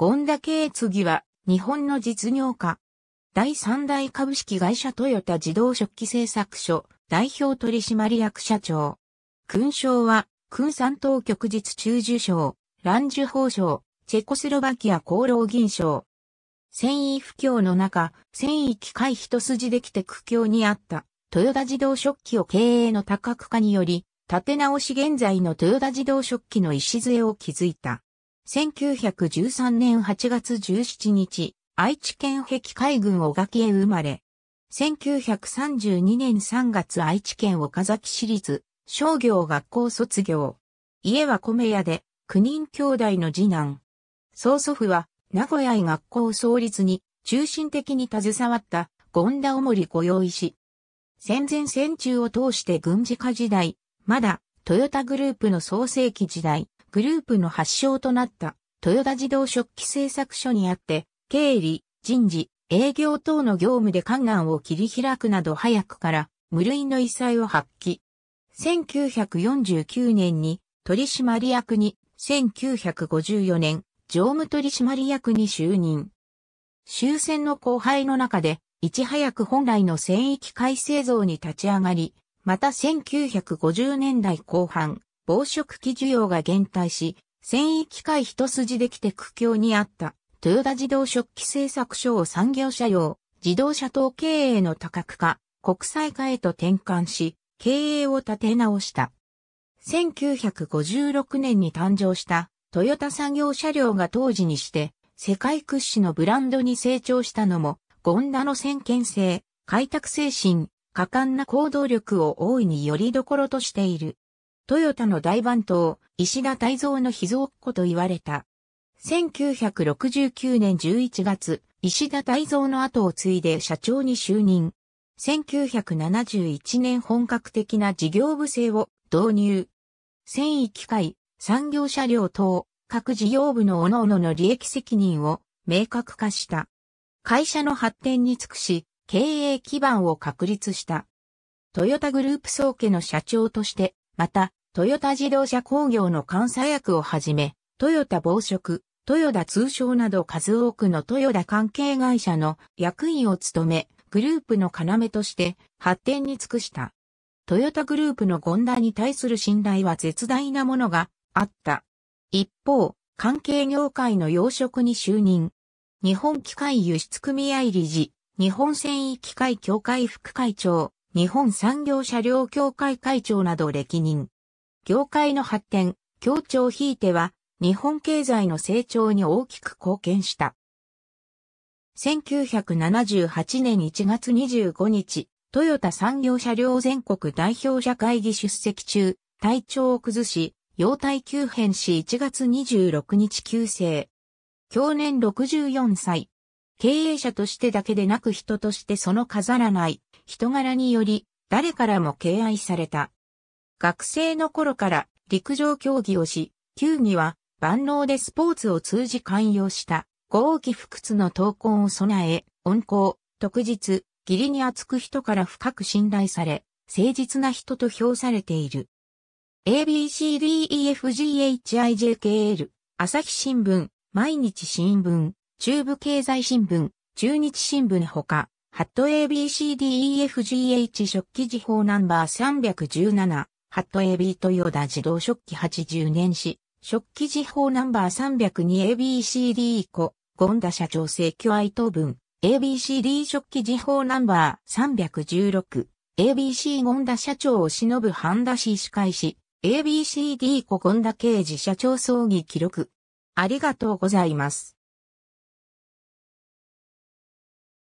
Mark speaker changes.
Speaker 1: 権田圭次は日本の実業家。第三大株式会社トヨタ自動食器製作所代表取締役社長。勲章は、勲三等局実中受賞、蘭受報賞、チェコスロバキア功労銀賞。繊維不況の中、繊維機械一筋できて苦境にあった、トヨタ自動食器を経営の多角化により、立て直し現在のトヨタ自動食器の礎を築いた。1913年8月17日、愛知県壁海軍小垣へ生まれ、1932年3月愛知県岡崎市立商業学校卒業。家は米屋で、9人兄弟の次男。曽祖父は、名古屋医学校創立に、中心的に携わった、権田おもり御用意し。戦前戦中を通して軍事化時代、まだ、トヨタグループの創世期時代、グループの発祥となった、豊田自動食器製作所にあって、経理、人事、営業等の業務で観覧を切り開くなど早くから、無類の異彩を発揮。1949年に取締役に、1954年、常務取締役に就任。終戦の後輩の中で、いち早く本来の戦域改正像に立ち上がり、また1950年代後半、防食器需要が減退し、繊維機械一筋できて苦境にあった、トヨタ自動食器製作所を産業者用、自動車等経営の多角化、国際化へと転換し、経営を立て直した。1956年に誕生したトヨタ産業車両が当時にして世界屈指のブランドに成長したのもゴンダの先見性、開拓精神、果敢な行動力を大いによりどころとしている。トヨタの大番頭、石田泰造の秘蔵っ子と言われた。1969年11月、石田泰造の後を継いで社長に就任。1971年本格的な事業部制を導入。繊維機械、産業車両等、各事業部の各々の利益責任を明確化した。会社の発展に尽くし、経営基盤を確立した。トヨタグループ総家の社長として、また、トヨタ自動車工業の監査役をはじめ、トヨタ防食、トヨタ通商など数多くのトヨタ関係会社の役員を務め、グループの要として発展に尽くした。トヨタグループの権田に対する信頼は絶大なものがあった。一方、関係業界の要職に就任。日本機械輸出組合理事、日本繊維機械協会副会長、日本産業車両協会会長など歴任。業界の発展、協調ひいては、日本経済の成長に大きく貢献した。1978年1月25日、トヨタ産業車両全国代表者会議出席中、体調を崩し、容体急変し1月26日急生。去年64歳。経営者としてだけでなく人としてその飾らない人柄により誰からも敬愛された。学生の頃から陸上競技をし、球技は万能でスポーツを通じ寛容した豪気不屈の闘魂を備え、温厚、特実、義理に厚く人から深く信頼され、誠実な人と評されている。ABCDEFGHIJKL、朝日新聞、毎日新聞、中部経済新聞、中日新聞ほか、ハット ABCDEFGH 食器時報ナンバー317、ハット AB ヨダ自動食器80年史、食器時報ナンバー 302ABCD 以降、ゴンダ社長請求愛答文、ABCD 食器時報ナンバー316、ABC ゴンダ社長を忍ぶ半田市医司会士、ABCD コゴンダ刑事社長葬儀記録。ありがとうございます。